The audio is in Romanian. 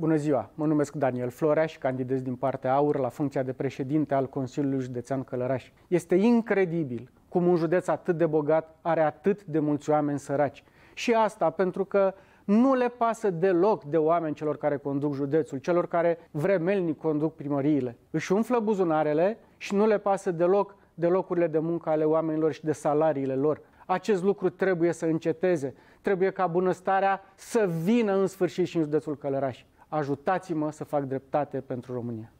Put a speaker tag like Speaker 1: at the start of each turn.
Speaker 1: Bună ziua! Mă numesc Daniel Florea și candidez din partea AUR la funcția de președinte al Consiliului Județean Călăraș. Este incredibil cum un județ atât de bogat are atât de mulți oameni săraci. Și asta pentru că nu le pasă deloc de oameni celor care conduc județul, celor care vremelnic conduc primăriile. Își umflă buzunarele și nu le pasă deloc de locurile de muncă ale oamenilor și de salariile lor. Acest lucru trebuie să înceteze. Trebuie ca bunăstarea să vină în sfârșit și în județul Călăraș. Ajutați-mă să fac dreptate pentru România.